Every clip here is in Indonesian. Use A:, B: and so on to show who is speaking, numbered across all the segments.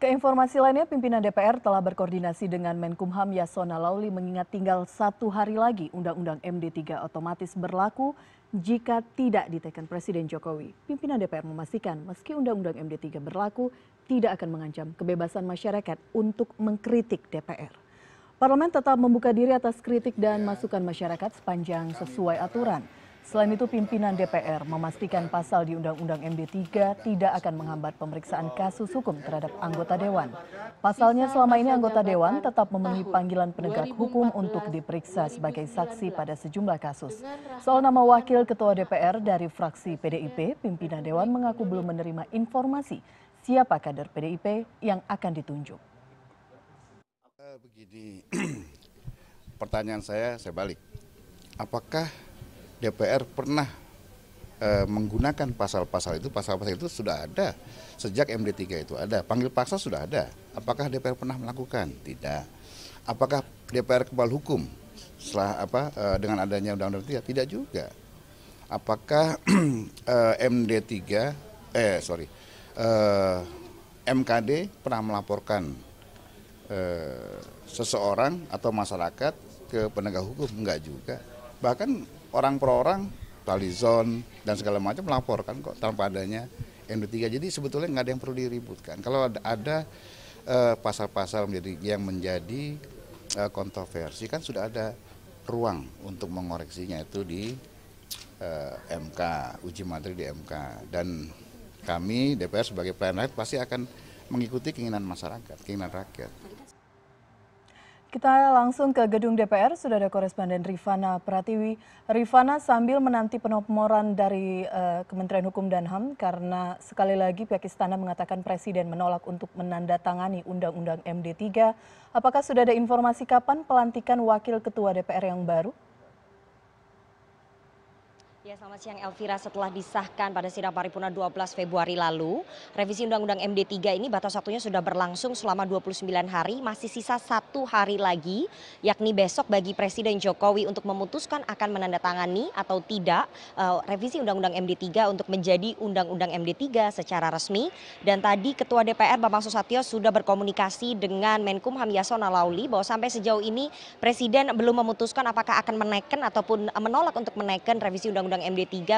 A: Keinformasi lainnya, pimpinan DPR telah berkoordinasi dengan Menkumham Yasona Lauli mengingat tinggal satu hari lagi Undang-Undang MD3 otomatis berlaku jika tidak diteken Presiden Jokowi. Pimpinan DPR memastikan meski Undang-Undang MD3 berlaku, tidak akan mengancam kebebasan masyarakat untuk mengkritik DPR. Parlemen tetap membuka diri atas kritik dan masukan masyarakat sepanjang sesuai aturan. Selain itu, pimpinan DPR memastikan pasal di Undang-Undang MD3 tidak akan menghambat pemeriksaan kasus hukum terhadap anggota dewan. Pasalnya, selama ini anggota dewan tetap memenuhi panggilan penegak hukum untuk diperiksa sebagai saksi pada sejumlah kasus. Soal nama wakil ketua DPR dari fraksi PDIP, pimpinan dewan mengaku belum menerima informasi siapa kader PDIP yang akan ditunjuk.
B: Eh, begini, pertanyaan saya, saya balik. Apakah DPR pernah e, menggunakan pasal-pasal itu, pasal-pasal itu sudah ada sejak MD3 itu ada. Panggil paksa sudah ada. Apakah DPR pernah melakukan? Tidak. Apakah DPR kebal hukum setelah apa e, dengan adanya undang-undang tidak? Ya tidak juga. Apakah e, eh, MD3 eh sorry e, MKD pernah melaporkan e, seseorang atau masyarakat ke penegak hukum? Enggak juga. Bahkan orang per orang, talizon dan segala macam melaporkan kok tanpa adanya MD3. Jadi sebetulnya nggak ada yang perlu diributkan. Kalau ada, ada eh, pasal-pasal yang menjadi uh, kontroversi kan sudah ada ruang untuk mengoreksinya itu di uh, eh, MK, uji materi di MK dan kami DPR sebagai pelayan pasti akan mengikuti keinginan masyarakat, keinginan rakyat.
A: Kita langsung ke gedung DPR, sudah ada koresponden Rifana Pratiwi. Rifana sambil menanti penomoran dari uh, Kementerian Hukum dan HAM karena sekali lagi pihak istana mengatakan Presiden menolak untuk menandatangani Undang-Undang MD3. Apakah sudah ada informasi kapan pelantikan Wakil Ketua DPR yang baru?
C: Ya, selamat siang Elvira. Setelah disahkan pada sidang paripurna 12 Februari lalu, revisi Undang-Undang MD3 ini batas waktunya sudah berlangsung selama 29 hari, masih sisa satu hari lagi, yakni besok bagi Presiden Jokowi untuk memutuskan akan menandatangani atau tidak uh, revisi Undang-Undang MD3 untuk menjadi Undang-Undang MD3 secara resmi. Dan tadi Ketua DPR Bambang Susatyo sudah berkomunikasi dengan Menkumham Yasona Lauli bahwa sampai sejauh ini Presiden belum memutuskan apakah akan menaikkan ataupun menolak untuk menaikkan revisi Undang-Undang undang md tiga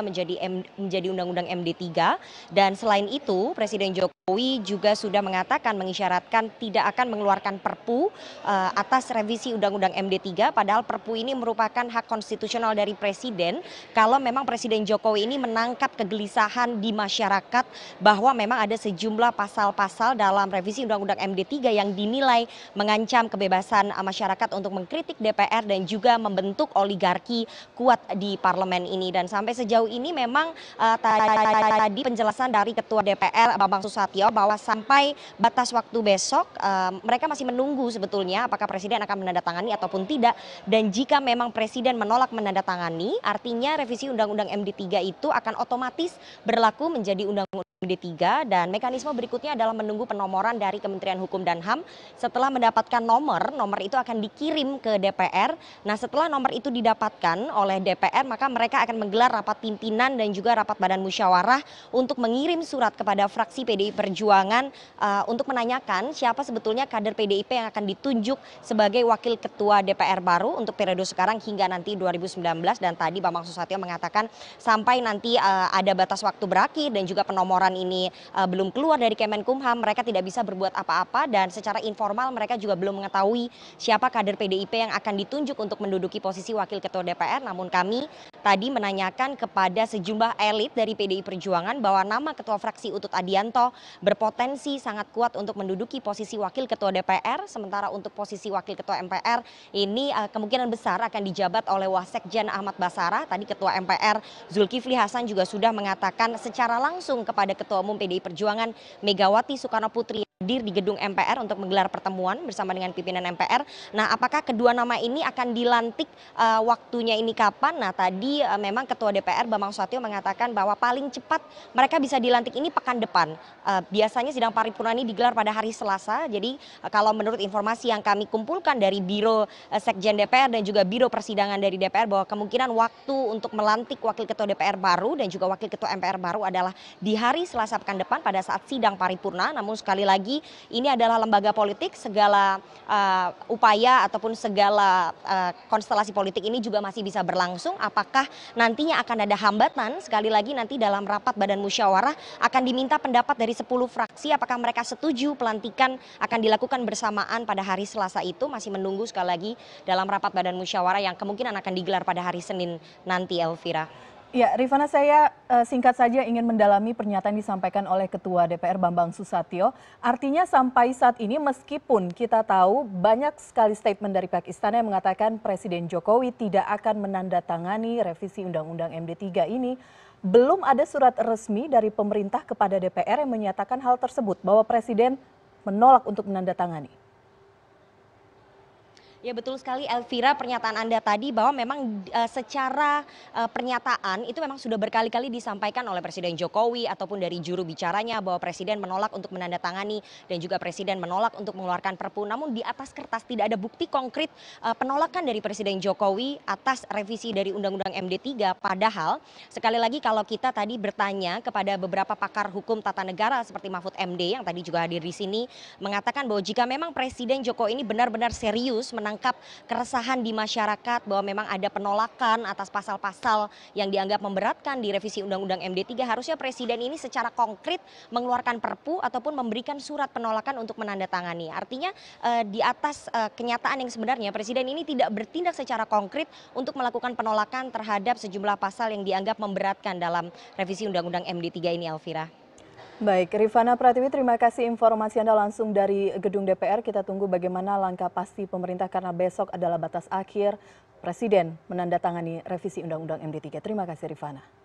C: menjadi undang undang md tiga dan selain itu presiden jokowi jokowi juga sudah mengatakan mengisyaratkan tidak akan mengeluarkan perpu eh, atas revisi undang undang md 3 padahal perpu ini merupakan hak konstitusional dari presiden kalau memang presiden jokowi ini menangkap kegelisahan di masyarakat bahwa memang ada sejumlah pasal pasal dalam revisi undang undang md 3 yang dinilai mengancam kebebasan eh, masyarakat untuk mengkritik dpr dan juga membentuk oligarki kuat di parlemen ini dan sampai sejauh ini memang eh, tadi penjelasan dari ketua dpr bambang susatyo Prasetyo bahwa sampai batas waktu besok mereka masih menunggu sebetulnya apakah Presiden akan menandatangani ataupun tidak dan jika memang Presiden menolak menandatangani artinya revisi Undang-Undang MD3 itu akan otomatis berlaku menjadi undang-undang d tiga dan mekanisme berikutnya adalah menunggu penomoran dari kementerian hukum dan ham setelah mendapatkan nomor nomor itu akan dikirim ke dpr nah setelah nomor itu didapatkan oleh dpr maka mereka akan menggelar rapat pimpinan dan juga rapat badan musyawarah untuk mengirim surat kepada fraksi pdi perjuangan eh, untuk menanyakan siapa sebetulnya kader pdip yang akan ditunjuk sebagai wakil ketua dpr baru untuk periode sekarang hingga nanti 2019 dan tadi bambang susatyo mengatakan sampai nanti eh, ada batas waktu berakhir dan juga penomoran keputusan ini eh, belum keluar dari kemenkumham mereka tidak bisa berbuat apa apa dan secara informal mereka juga belum mengetahui siapa kader pdip yang akan ditunjuk untuk menduduki posisi wakil ketua dpr namun kami tadi menanyakan kepada sejumlah elit dari pdi perjuangan bahwa nama ketua fraksi Utut Adianto berpotensi sangat kuat untuk menduduki posisi wakil ketua DPR sementara untuk posisi wakil ketua MPR ini eh, kemungkinan besar akan dijabat oleh Wasekjen Ahmad Basara tadi ketua MPR Zulkifli Hasan juga sudah mengatakan secara langsung kepada ketua umum pdi perjuangan megawati soekarno putri hadir di gedung mpr untuk menggelar pertemuan bersama dengan pimpinan mpr nah apakah kedua nama ini akan dilantik eh, waktunya ini kapan nah tadi eh, memang ketua dpr bambang susatyo mengatakan bahwa paling cepat mereka bisa dilantik ini pekan depan eh, biasanya sidang paripurna ini digelar pada hari selasa jadi kalau menurut informasi yang kami kumpulkan dari biro sekjen dpr dan juga biro persidangan dari dpr bahwa kemungkinan waktu untuk melantik wakil ketua dpr baru dan juga wakil ketua mpr baru adalah di hari selasa pekan depan pada saat sidang paripurna namun sekali lagi lagi ini adalah lembaga politik segala eh, upaya ataupun segala eh, konstelasi politik ini juga masih bisa berlangsung apakah nantinya akan ada hambatan sekali lagi nanti dalam rapat badan musyawarah akan diminta pendapat dari 10 fraksi apakah mereka setuju pelantikan akan dilakukan bersamaan pada hari Selasa itu masih menunggu sekali lagi dalam rapat badan musyawarah yang kemungkinan akan digelar pada hari Senin nanti Elvira.
A: Ya, Rifana saya Eh, singkat saja ingin mendalami pernyataan disampaikan oleh Ketua DPR Bambang Susatyo. Artinya sampai saat ini meskipun kita tahu banyak sekali statement dari pihak istana yang mengatakan Presiden Jokowi tidak akan menandatangani revisi Undang-Undang MD3 ini, belum ada surat resmi dari pemerintah kepada DPR yang menyatakan hal tersebut bahwa Presiden menolak untuk menandatangani.
C: Ya betul sekali Elvira pernyataan Anda tadi bahwa memang uh, secara uh, pernyataan itu memang sudah berkali-kali disampaikan oleh Presiden Jokowi ataupun dari juru bicaranya bahwa Presiden menolak untuk menandatangani dan juga Presiden menolak untuk mengeluarkan perpu. Namun di atas kertas tidak ada bukti konkret uh, penolakan dari Presiden Jokowi atas revisi dari Undang-Undang MD3. Padahal sekali lagi kalau kita tadi bertanya kepada beberapa pakar hukum tata negara seperti Mahfud MD yang tadi juga hadir di sini mengatakan bahwa jika memang Presiden Jokowi ini benar-benar serius menang menangkap keresahan di masyarakat bahwa memang ada penolakan atas pasal-pasal yang dianggap memberatkan di revisi Undang-Undang md tiga Harusnya Presiden ini secara konkret mengeluarkan perpu ataupun memberikan surat penolakan untuk menandatangani. Artinya eh, di atas eh, kenyataan yang sebenarnya Presiden ini tidak bertindak secara konkret untuk melakukan penolakan terhadap sejumlah pasal yang dianggap memberatkan dalam revisi Undang-Undang md tiga ini Elvira.
A: Baik, Rifana Pratiwi, terima kasih informasi Anda langsung dari gedung DPR. Kita tunggu bagaimana langkah pasti pemerintah karena besok adalah batas akhir Presiden menandatangani revisi Undang-Undang MD3. Terima kasih Rifana.